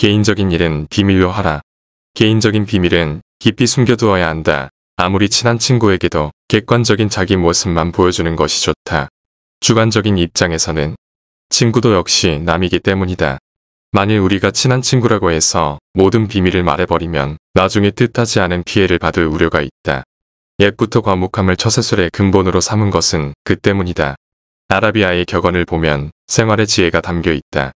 개인적인 일은 비밀로 하라. 개인적인 비밀은 깊이 숨겨두어야 한다. 아무리 친한 친구에게도 객관적인 자기 모습만 보여주는 것이 좋다. 주관적인 입장에서는 친구도 역시 남이기 때문이다. 만일 우리가 친한 친구라고 해서 모든 비밀을 말해버리면 나중에 뜻하지 않은 피해를 받을 우려가 있다. 옛부터 과묵함을 처세술의 근본으로 삼은 것은 그 때문이다. 아라비아의 격언을 보면 생활의 지혜가 담겨 있다.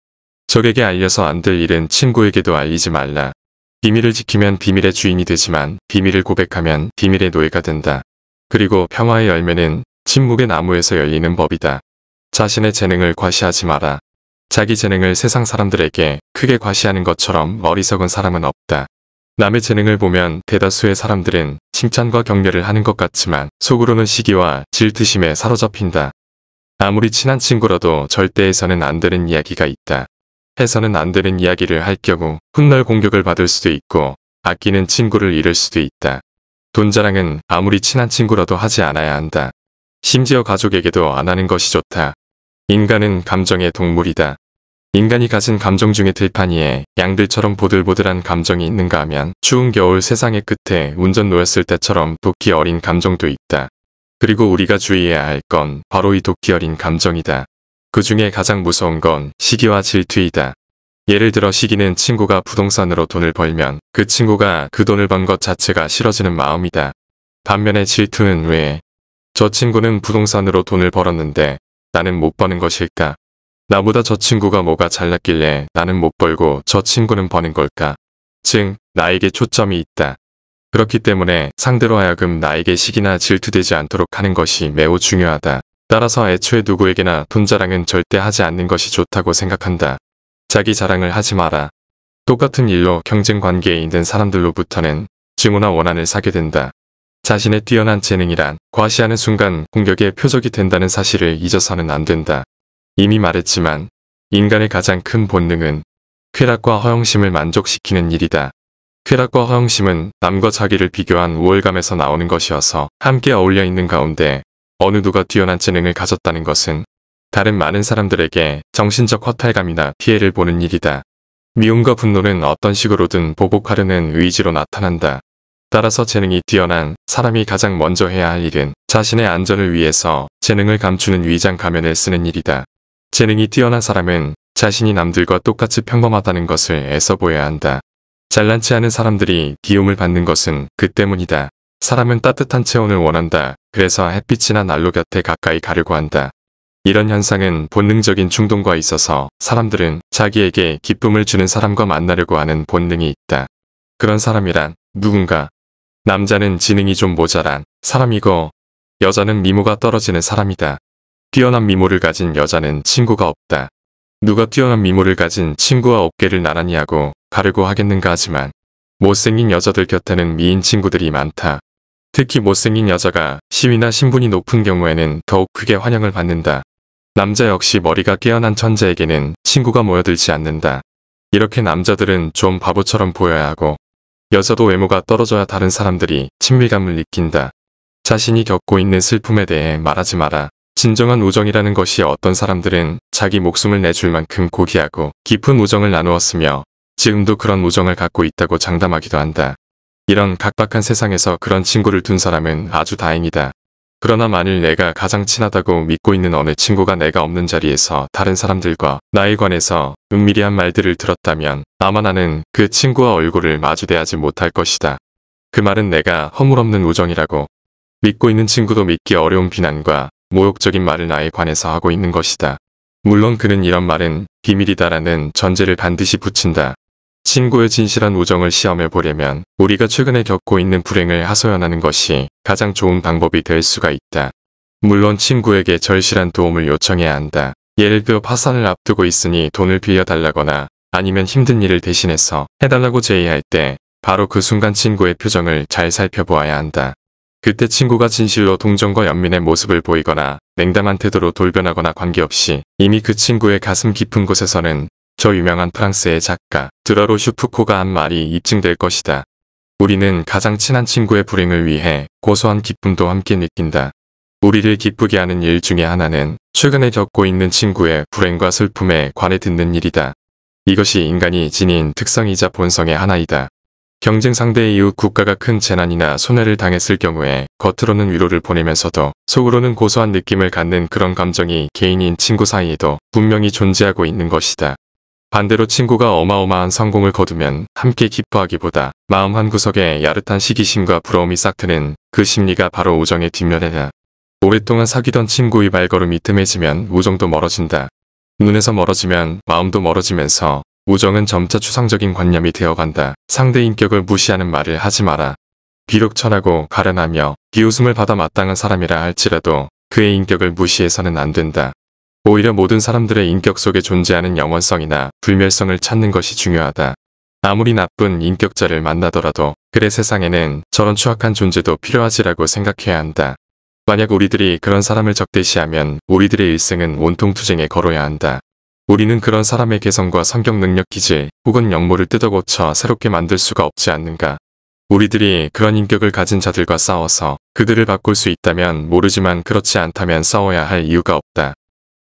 적에게 알려서 안 될 일은 친구에게도 알리지 말라. 비밀을 지키면 비밀의 주인이 되지만 비밀을 고백하면 비밀의 노예가 된다. 그리고 평화의 열매는 침묵의 나무에서 열리는 법이다. 자신의 재능을 과시하지 마라. 자기 재능을 세상 사람들에게 크게 과시하는 것처럼 어리석은 사람은 없다. 남의 재능을 보면 대다수의 사람들은 칭찬과 격려를 하는 것 같지만 속으로는 시기와 질투심에 사로잡힌다. 아무리 친한 친구라도 절대에서는안 되는 이야기가 있다. 해서는 안 되는 이야기를 할 경우 훗날 공격을 받을 수도 있고 아끼는 친구를 잃을 수도 있다. 돈 자랑은 아무리 친한 친구라도 하지 않아야 한다. 심지어 가족에게도 안 하는 것이 좋다. 인간은 감정의 동물이다. 인간이 가진 감정 중에 들판이에 양들처럼 보들보들한 감정이 있는가 하면 추운 겨울 세상의 끝에 운전 놓였을 때처럼 도끼 어린 감정도 있다. 그리고 우리가 주의해야 할 건 바로 이 도끼 어린 감정이다. 그 중에 가장 무서운 건 시기와 질투이다. 예를 들어 시기는 친구가 부동산으로 돈을 벌면 그 친구가 그 돈을 번 것 자체가 싫어지는 마음이다. 반면에 질투는 왜 저 친구는 부동산으로 돈을 벌었는데 나는 못 버는 것일까? 나보다 저 친구가 뭐가 잘났길래 나는 못 벌고 저 친구는 버는 걸까? 즉, 나에게 초점이 있다. 그렇기 때문에 상대로 하여금 나에게 시기나 질투되지 않도록 하는 것이 매우 중요하다. 따라서 애초에 누구에게나 돈 자랑은 절대 하지 않는 것이 좋다고 생각한다. 자기 자랑을 하지 마라. 똑같은 일로 경쟁 관계에 있는 사람들로부터는 증오나 원한을 사게 된다. 자신의 뛰어난 재능이란 과시하는 순간 공격의 표적이 된다는 사실을 잊어서는 안 된다. 이미 말했지만 인간의 가장 큰 본능은 쾌락과 허영심을 만족시키는 일이다. 쾌락과 허영심은 남과 자기를 비교한 우월감에서 나오는 것이어서 함께 어울려 있는 가운데 어느 누가 뛰어난 재능을 가졌다는 것은 다른 많은 사람들에게 정신적 허탈감이나 피해를 보는 일이다. 미움과 분노는 어떤 식으로든 보복하려는 의지로 나타난다. 따라서 재능이 뛰어난 사람이 가장 먼저 해야 할 일은 자신의 안전을 위해서 재능을 감추는 위장 가면을 쓰는 일이다. 재능이 뛰어난 사람은 자신이 남들과 똑같이 평범하다는 것을 애써 보여야 한다. 잘난 체 하는 사람들이 기움을 받는 것은 그 때문이다. 사람은 따뜻한 체온을 원한다. 그래서 햇빛이나 난로 곁에 가까이 가려고 한다. 이런 현상은 본능적인 충동과 있어서 사람들은 자기에게 기쁨을 주는 사람과 만나려고 하는 본능이 있다. 그런 사람이란 누군가. 남자는 지능이 좀 모자란 사람이고 여자는 미모가 떨어지는 사람이다. 뛰어난 미모를 가진 여자는 친구가 없다. 누가 뛰어난 미모를 가진 친구와 어깨를 나란히 하고 가르고 하겠는가 하지만 못생긴 여자들 곁에는 미인 친구들이 많다. 특히 못생긴 여자가 시위나 신분이 높은 경우에는 더욱 크게 환영을 받는다. 남자 역시 머리가 깨어난 천재에게는 친구가 모여들지 않는다. 이렇게 남자들은 좀 바보처럼 보여야 하고 여자도 외모가 떨어져야 다른 사람들이 친밀감을 느낀다. 자신이 겪고 있는 슬픔에 대해 말하지 마라. 진정한 우정이라는 것이 어떤 사람들은 자기 목숨을 내줄 만큼 고귀하고 깊은 우정을 나누었으며 지금도 그런 우정을 갖고 있다고 장담하기도 한다. 이런 각박한 세상에서 그런 친구를 둔 사람은 아주 다행이다. 그러나 만일 내가 가장 친하다고 믿고 있는 어느 친구가 내가 없는 자리에서 다른 사람들과 나에 관해서 은밀히 한 말들을 들었다면 아마 나는 그 친구와 얼굴을 마주대하지 못할 것이다. 그 말은 내가 허물없는 우정이라고 믿고 있는 친구도 믿기 어려운 비난과 모욕적인 말을 나에 관해서 하고 있는 것이다. 물론 그는 이런 말은 비밀이다라는 전제를 반드시 붙인다. 친구의 진실한 우정을 시험해 보려면 우리가 최근에 겪고 있는 불행을 하소연하는 것이 가장 좋은 방법이 될 수가 있다. 물론 친구에게 절실한 도움을 요청해야 한다. 예를 들어 파산을 앞두고 있으니 돈을 빌려달라거나 아니면 힘든 일을 대신해서 해달라고 제의할 때 바로 그 순간 친구의 표정을 잘 살펴보아야 한다. 그때 친구가 진실로 동정과 연민의 모습을 보이거나 냉담한 태도로 돌변하거나 관계없이 이미 그 친구의 가슴 깊은 곳에서는 저 유명한 프랑스의 작가 드러로 슈프코가 한 말이 입증될 것이다. 우리는 가장 친한 친구의 불행을 위해 고소한 기쁨도 함께 느낀다. 우리를 기쁘게 하는 일 중에 하나는 최근에 겪고 있는 친구의 불행과 슬픔에 관해 듣는 일이다. 이것이 인간이 지닌 특성이자 본성의 하나이다. 경쟁 상대 이후 국가가 큰 재난이나 손해를 당했을 경우에 겉으로는 위로를 보내면서도 속으로는 고소한 느낌을 갖는 그런 감정이 개인인 친구 사이에도 분명히 존재하고 있는 것이다. 반대로 친구가 어마어마한 성공을 거두면 함께 기뻐하기보다 마음 한구석에 야릇한 시기심과 부러움이 싹트는 그 심리가 바로 우정의 뒷면에다. 오랫동안 사귀던 친구의 발걸음이 뜸해지면 우정도 멀어진다. 눈에서 멀어지면 마음도 멀어지면서 우정은 점차 추상적인 관념이 되어간다. 상대 인격을 무시하는 말을 하지 마라. 비록 천하고 가련하며 비웃음을 받아 마땅한 사람이라 할지라도 그의 인격을 무시해서는 안 된다. 오히려 모든 사람들의 인격 속에 존재하는 영원성이나 불멸성을 찾는 것이 중요하다. 아무리 나쁜 인격자를 만나더라도 그래 세상에는 저런 추악한 존재도 필요하지라고 생각해야 한다. 만약 우리들이 그런 사람을 적대시하면 우리들의 일생은 온통 투쟁에 걸어야 한다. 우리는 그런 사람의 개성과 성격 능력 기질 혹은 역모를 뜯어고쳐 새롭게 만들 수가 없지 않는가. 우리들이 그런 인격을 가진 자들과 싸워서 그들을 바꿀 수 있다면 모르지만 그렇지 않다면 싸워야 할 이유가 없다.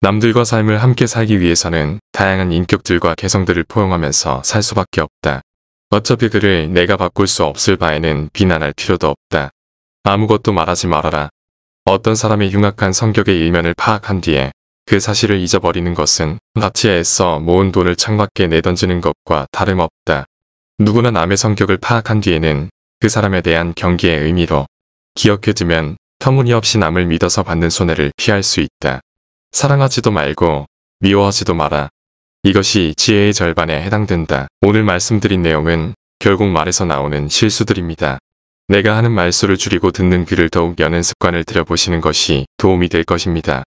남들과 삶을 함께 살기 위해서는 다양한 인격들과 개성들을 포용하면서 살 수밖에 없다. 어차피 그를 내가 바꿀 수 없을 바에는 비난할 필요도 없다. 아무것도 말하지 말아라. 어떤 사람의 흉악한 성격의 일면을 파악한 뒤에 그 사실을 잊어버리는 것은 납치에 애써 모은 돈을 창밖에 내던지는 것과 다름없다. 누구나 남의 성격을 파악한 뒤에는 그 사람에 대한 경계의 의미로 기억해두면 터무니없이 남을 믿어서 받는 손해를 피할 수 있다. 사랑하지도 말고 미워하지도 마라. 이것이 지혜의 절반에 해당된다. 오늘 말씀드린 내용은 결국 말에서 나오는 실수들입니다. 내가 하는 말수를 줄이고 듣는 귀를 더욱 여는 습관을 들여보시는 것이 도움이 될 것입니다.